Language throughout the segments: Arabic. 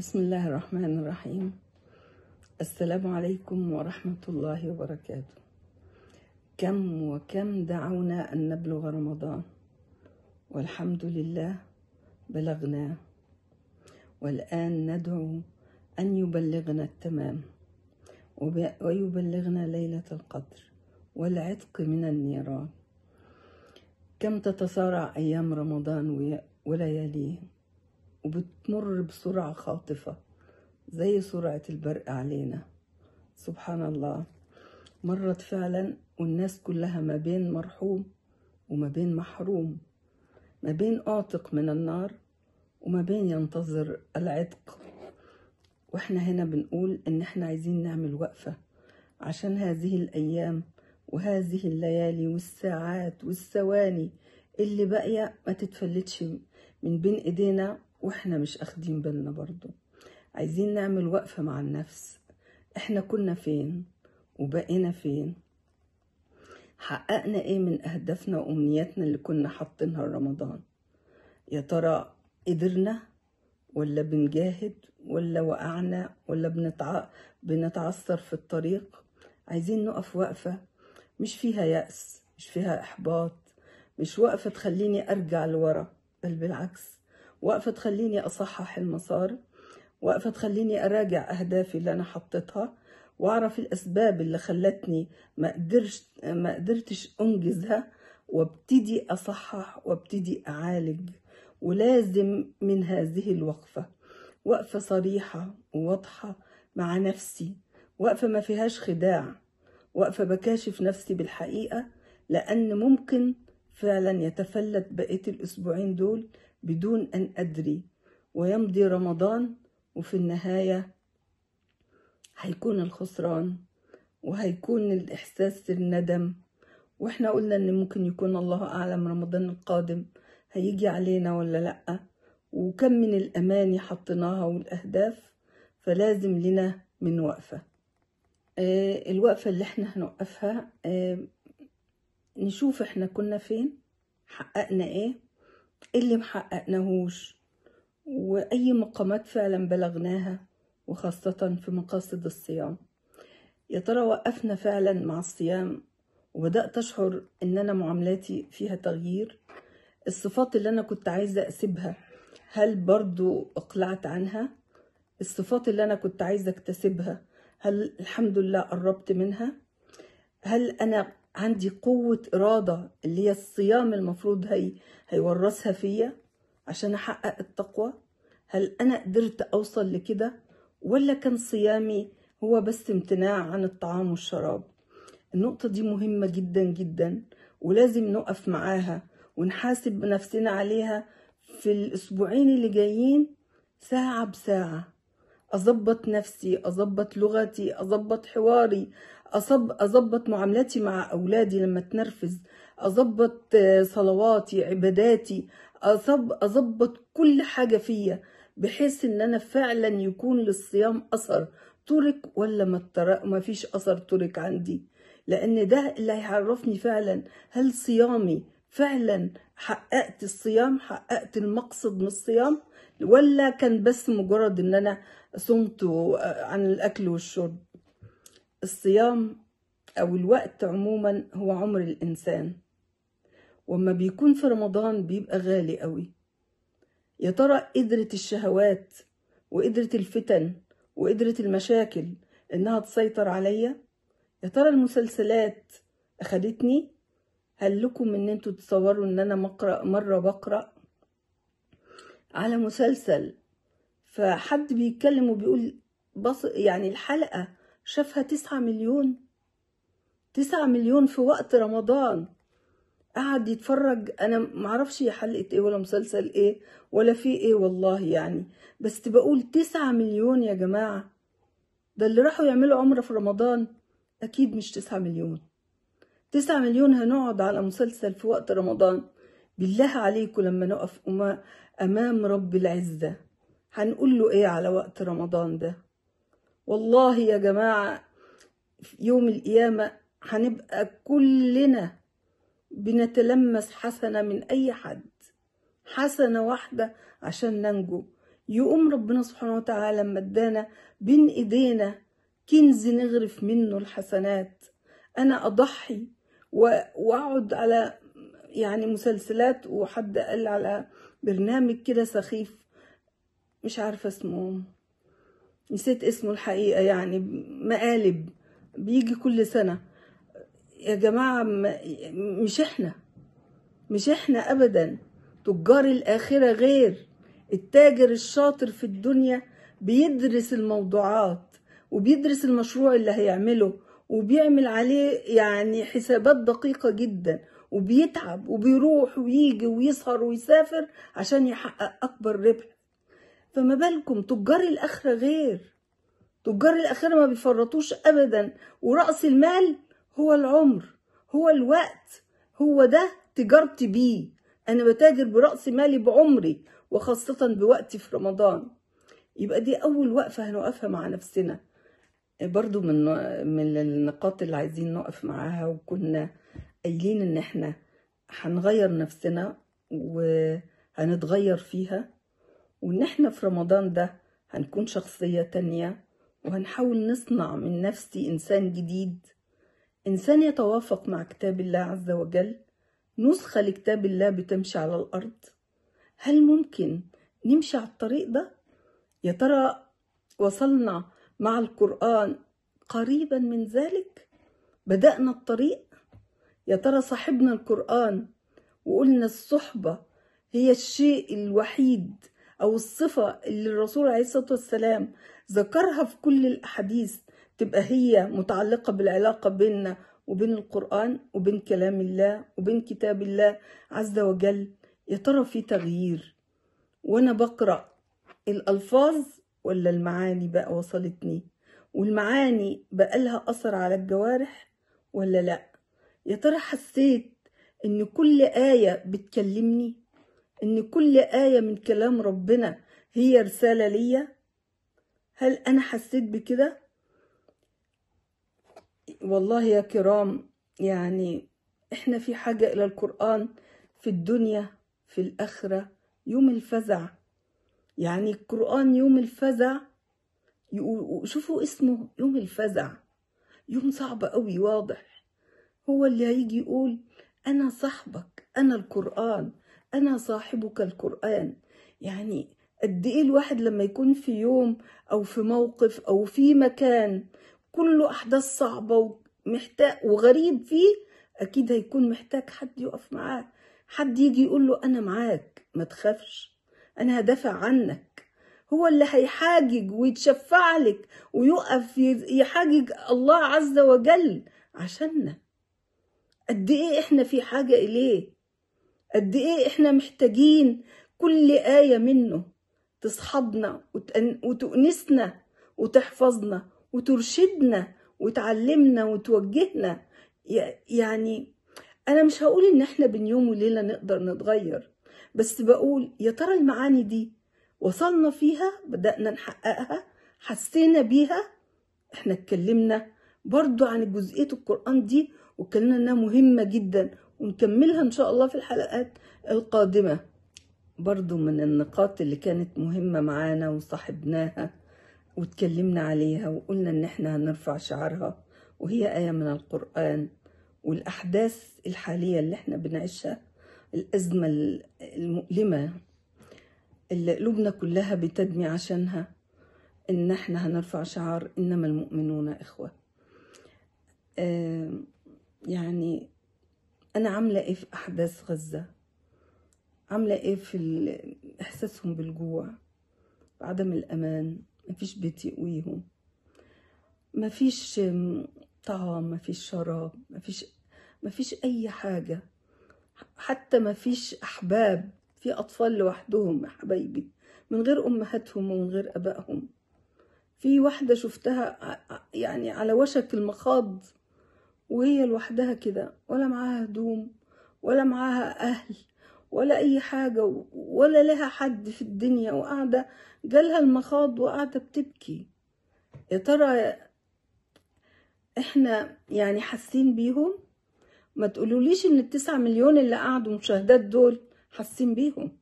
بسم الله الرحمن الرحيم السلام عليكم ورحمة الله وبركاته كم وكم دعونا أن نبلغ رمضان والحمد لله بلغناه والآن ندعو أن يبلغنا التمام ويبلغنا ليلة القدر والعتق من النيران كم تتصارع أيام رمضان ولياليه وبتمر بسرعة خاطفة زي سرعة البرق علينا سبحان الله مرت فعلا والناس كلها ما بين مرحوم وما بين محروم ما بين أعتق من النار وما بين ينتظر العتق واحنا هنا بنقول ان احنا عايزين نعمل وقفة عشان هذه الأيام وهذه الليالي والساعات والثواني اللي باقية ما تتفلتش من بين ايدينا واحنا مش اخدين بالنا برضو عايزين نعمل وقفة مع النفس احنا كنا فين وبقينا فين حققنا ايه من اهدافنا وامنياتنا اللي كنا حاطينها لرمضان يا ترى قدرنا ولا بنجاهد ولا وقعنا ولا بنتع... بنتعثر في الطريق عايزين نقف وقفة مش فيها يأس مش فيها إحباط مش وقفة تخليني أرجع لورا بل بالعكس واقفة تخليني أصحح المسار واقفة تخليني أراجع أهدافي اللي أنا حطيتها وأعرف الأسباب اللي خلتني ما قدرش ما قدرتش أنجزها وابتدي أصحح وابتدي أعالج ولازم من هذه الوقفة وقفة صريحة وواضحة مع نفسي وقفة ما فيهاش خداع وقفة بكاشف نفسي بالحقيقة لأن ممكن فعلا يتفلت بقية الأسبوعين دول بدون أن أدري ويمضي رمضان وفي النهاية هيكون الخسران وهيكون الإحساس الندم وإحنا قلنا إن ممكن يكون الله أعلم رمضان القادم هيجي علينا ولا لأ وكم من الأماني حطيناها والأهداف فلازم لنا من وقفة آه، الوقفة اللي إحنا هنوقفها آه، نشوف إحنا كنا فين حققنا إيه اللي محققناهوش وأي مقامات فعلا بلغناها وخاصة في مقاصد الصيام يا ترى وقفنا فعلا مع الصيام وبدأت أشعر إن أنا معاملاتي فيها تغيير الصفات اللي أنا كنت عايزة أسيبها هل برضو أقلعت عنها الصفات اللي أنا كنت عايزة أكتسبها هل الحمد لله قربت منها هل أنا عندي قوة إرادة اللي هي الصيام المفروض هي هيورثها فيا عشان أحقق التقوى هل أنا قدرت أوصل لكده ولا كان صيامي هو بس امتناع عن الطعام والشراب النقطة دي مهمة جدا جدا ولازم نقف معاها ونحاسب نفسنا عليها في الأسبوعين اللي جايين ساعة بساعة أظبط نفسي أظبط لغتي أظبط حواري أصب أظبط معاملاتي مع أولادي لما تنرفز أظبط آه، صلواتي عباداتي أصب أظبط كل حاجة فيا بحيث إن أنا فعلا يكون للصيام أثر ترك ولا ما فيش أثر ترك عندي لأن ده اللي هيعرفني فعلا هل صيامي فعلا حققت الصيام حققت المقصد من الصيام ولا كان بس مجرد ان انا صمت آه، عن الاكل والشرب الصيام أو الوقت عموما هو عمر الإنسان وما بيكون في رمضان بيبقى غالي قوي يا ترى قدرة الشهوات وقدرة الفتن وقدرة المشاكل إنها تسيطر عليا يا ترى المسلسلات أخدتني هل لكم إن أنتوا تصوروا إن أنا مقرأ مرة بقرأ على مسلسل فحد بيتكلم وبيقول بص يعني الحلقة شافها تسعة مليون تسعة مليون في وقت رمضان قعد يتفرج انا معرفش هي حلقه ايه ولا مسلسل ايه ولا في ايه والله يعني بس بقول تسعة مليون يا جماعه ده اللي راحوا يعملوا عمره في رمضان اكيد مش تسعة مليون تسعة مليون هنقعد على مسلسل في وقت رمضان بالله عليكم لما نقف امام رب العزه هنقول له ايه على وقت رمضان ده والله يا جماعة يوم القيامة هنبقى كلنا بنتلمس حسنة من أي حد حسنة واحدة عشان ننجو يقوم ربنا سبحانه وتعالى لما ادانا بين ايدينا كنز نغرف منه الحسنات انا اضحي واقعد على يعني مسلسلات وحد قال على برنامج كده سخيف مش عارفه اسمه نسيت اسمه الحقيقة يعني مقالب بيجي كل سنة يا جماعة مش احنا مش احنا ابدا تجار الاخرة غير التاجر الشاطر في الدنيا بيدرس الموضوعات وبيدرس المشروع اللي هيعمله وبيعمل عليه يعني حسابات دقيقة جدا وبيتعب وبيروح ويجي ويسهر ويسافر عشان يحقق أكبر ربح فما بالكم تجار الآخرة غير تجار الآخرة ما بيفرطوش أبدا ورأس المال هو العمر هو الوقت هو ده تجارتي بيه أنا بتاجر برأس مالي بعمري وخاصة بوقتي في رمضان يبقى دي أول وقفة هنوقفها مع نفسنا برضو من من النقاط اللي عايزين نقف معاها وكنا قايلين ان احنا هنغير نفسنا وهنتغير فيها وإن إحنا في رمضان ده هنكون شخصية تانية وهنحاول نصنع من نفسي إنسان جديد إنسان يتوافق مع كتاب الله عز وجل نسخة لكتاب الله بتمشي على الأرض هل ممكن نمشي على الطريق ده؟ يا ترى وصلنا مع القرآن قريبا من ذلك؟ بدأنا الطريق؟ يا ترى صاحبنا القرآن وقلنا الصحبة هي الشيء الوحيد أو الصفة اللي الرسول عليه الصلاة والسلام ذكرها في كل الأحاديث تبقى هي متعلقة بالعلاقة بيننا وبين القرآن وبين كلام الله وبين كتاب الله عز وجل يا ترى في تغيير وأنا بقرأ الألفاظ ولا المعاني بقى وصلتني والمعاني بقى لها أثر على الجوارح ولا لأ يا ترى حسيت إن كل آية بتكلمني ان كل آية من كلام ربنا هي رسالة ليا هل انا حسيت بكده والله يا كرام يعني احنا في حاجة الى القرآن في الدنيا في الاخرة يوم الفزع يعني القرآن يوم الفزع شوفوا اسمه يوم الفزع يوم صعب قوي واضح هو اللي هيجي يقول انا صاحبك انا القرآن أنا صاحبك القرآن يعني قد إيه الواحد لما يكون في يوم أو في موقف أو في مكان كله أحداث صعبة ومحتاج وغريب فيه أكيد هيكون محتاج حد يقف معاه حد يجي يقول له أنا معاك ما تخافش أنا هدافع عنك هو اللي هيحاجج ويتشفع لك ويقف يحاجج الله عز وجل عشاننا قد ايه احنا في حاجه اليه قد ايه احنا محتاجين كل آية منه تصحبنا وتؤنسنا وتحفظنا وترشدنا وتعلمنا وتوجهنا يعني أنا مش هقول إن إحنا بين يوم وليلة نقدر نتغير بس بقول يا ترى المعاني دي وصلنا فيها بدأنا نحققها حسينا بيها إحنا اتكلمنا برضو عن جزئية القرآن دي واتكلمنا إنها مهمة جدا ونكملها ان شاء الله في الحلقات القادمه برضو من النقاط اللي كانت مهمه معانا وصاحبناها واتكلمنا عليها وقلنا ان احنا هنرفع شعارها وهي ايه من القران والاحداث الحاليه اللي احنا بنعيشها الازمه المؤلمه اللي قلوبنا كلها بتدمي عشانها ان احنا هنرفع شعار انما المؤمنون اخوه يعني انا عامله ايه في احداث غزه عامله ايه في احساسهم بالجوع بعدم الامان مفيش بيت يقويهم مفيش طعام مفيش شراب مفيش مفيش اي حاجه حتى مفيش احباب في اطفال لوحدهم يا حبايبي من غير امهاتهم ومن غير ابائهم في واحده شفتها يعني على وشك المخاض وهي لوحدها كده ولا معاها هدوم ولا معاها أهل ولا أي حاجة ولا لها حد في الدنيا وقاعدة جالها المخاض وقاعدة بتبكي يا ترى احنا يعني حاسين بيهم ما تقولوليش ان التسعة مليون اللي قعدوا مشاهدات دول حاسين بيهم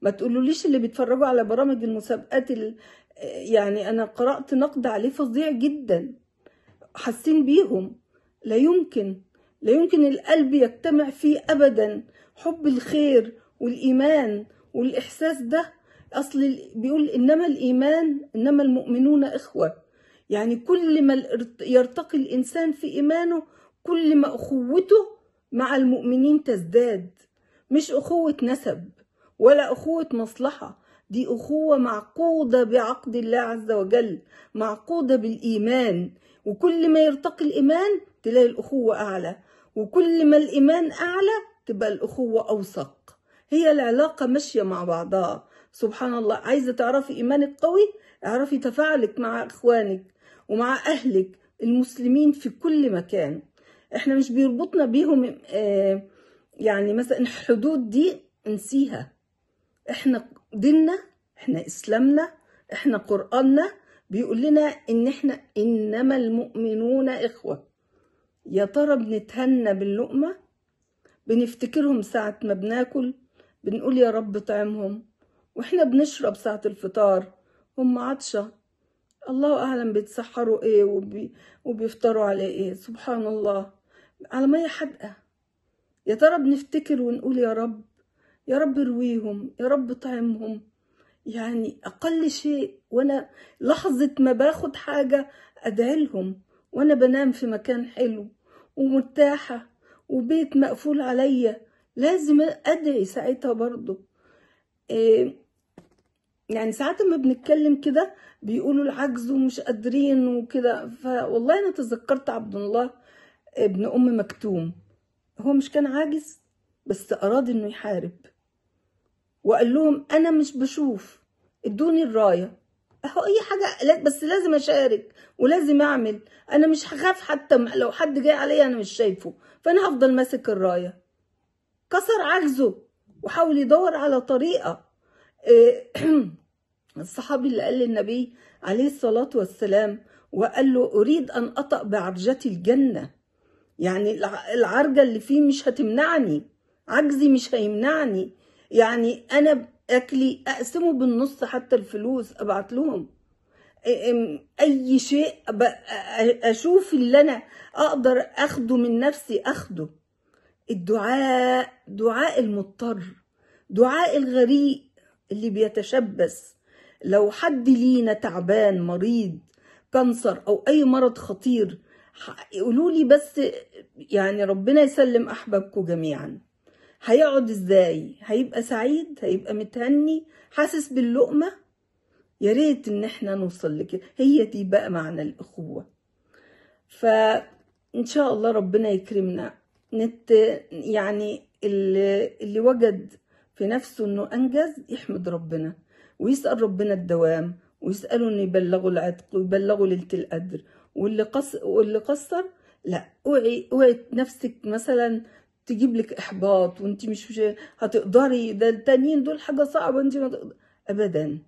ما تقولوليش اللي بيتفرجوا على برامج المسابقات يعني انا قرأت نقد عليه فظيع جدا حاسين بيهم لا يمكن لا يمكن القلب يجتمع فيه أبدا حب الخير والإيمان والإحساس ده أصل بيقول إنما الإيمان إنما المؤمنون إخوة يعني كل ما يرتقي الإنسان في إيمانه كل ما أخوته مع المؤمنين تزداد مش أخوة نسب ولا أخوة مصلحة دي أخوة معقودة بعقد الله عز وجل معقودة بالإيمان وكل ما يرتقي الإيمان تلاقي الأخوة أعلى وكل ما الإيمان أعلى تبقى الأخوة أوثق هي العلاقة ماشية مع بعضها سبحان الله عايزة تعرفي إيمانك قوي اعرفي تفاعلك مع إخوانك ومع أهلك المسلمين في كل مكان احنا مش بيربطنا بيهم آه، يعني مثلا الحدود دي انسيها احنا ديننا احنا اسلامنا احنا قراننا بيقول لنا ان احنا انما المؤمنون اخوه يا ترى بنتهنى باللقمه بنفتكرهم ساعه ما بناكل بنقول يا رب طعمهم واحنا بنشرب ساعه الفطار هم عطشه الله اعلم بيتسحروا ايه وبي... وبيفطروا على ايه سبحان الله على ميه حدقه يا ترى بنفتكر ونقول يا رب يا رب رويهم يا رب طعمهم يعني أقل شيء وأنا لحظة ما باخد حاجة أدعي لهم وأنا بنام في مكان حلو ومرتاحة وبيت مقفول عليا لازم أدعي ساعتها برضه إيه يعني ساعات ما بنتكلم كده بيقولوا العجز ومش قادرين وكده فوالله أنا تذكرت عبد الله ابن أم مكتوم هو مش كان عاجز بس أراد إنه يحارب وقال لهم انا مش بشوف ادوني الرايه اهو اي حاجه بس لازم اشارك ولازم اعمل انا مش هخاف حتى لو حد جاي عليا انا مش شايفه فانا هفضل ماسك الرايه كسر عجزه وحاول يدور على طريقه آه، الصحابي اللي قال للنبي عليه الصلاه والسلام وقال له اريد ان اطأ بعرجه الجنه يعني العرجه اللي فيه مش هتمنعني عجزي مش هيمنعني يعني انا اكلي اقسمه بالنص حتى الفلوس ابعت لهم اي شيء اشوف اللي انا اقدر اخده من نفسي اخده الدعاء دعاء المضطر دعاء الغريق اللي بيتشبث لو حد لينا تعبان مريض كانسر او اي مرض خطير يقولوا لي بس يعني ربنا يسلم احبابكم جميعا هيقعد ازاي هيبقى سعيد هيبقى متهني حاسس باللقمه يا ريت ان احنا نوصل لكده هي دي بقى معنى الاخوه فان شاء الله ربنا يكرمنا نت يعني اللي, اللي وجد في نفسه انه انجز يحمد ربنا ويسال ربنا الدوام ويسالوا انه يبلغوا العتق ويبلغوا ليله القدر واللي قص واللي قصر لا اوعي اوعي نفسك مثلا تجيب لك احباط وانت مش, مش هتقدري ده التانيين دول حاجه صعبه انت ما تقدر. ابدا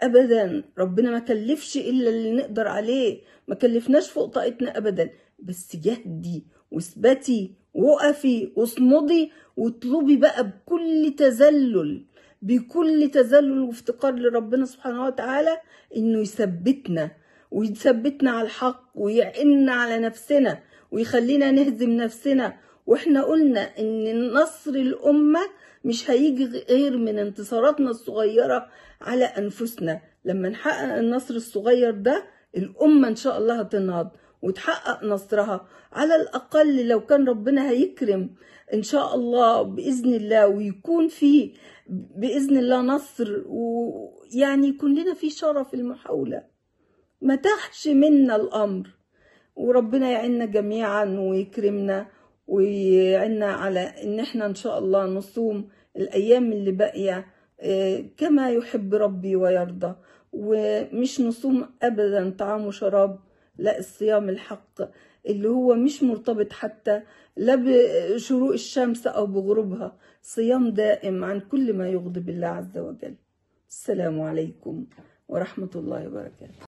ابدا ربنا ما كلفش الا اللي نقدر عليه ما كلفناش فوق طاقتنا ابدا بس جهدي واثبتي وقفي واصمدي واطلبي بقى بكل تذلل بكل تذلل وافتقار لربنا سبحانه وتعالى انه يثبتنا ويثبتنا على الحق ويعقلنا على نفسنا ويخلينا نهزم نفسنا واحنا قلنا ان نصر الامه مش هيجي غير من انتصاراتنا الصغيره على انفسنا لما نحقق النصر الصغير ده الامه ان شاء الله هتنهض وتحقق نصرها على الاقل لو كان ربنا هيكرم ان شاء الله باذن الله ويكون في باذن الله نصر ويعني يكون لنا في شرف المحاوله ما تحش منا الامر وربنا يعيننا جميعا ويكرمنا وعنا على ان احنا ان شاء الله نصوم الايام اللي باقيه آه، كما يحب ربي ويرضى ومش نصوم ابدا طعام وشراب لا الصيام الحق اللي هو مش مرتبط حتى لا بشروق الشمس او بغروبها صيام دائم عن كل ما يغضب الله عز وجل السلام عليكم ورحمه الله وبركاته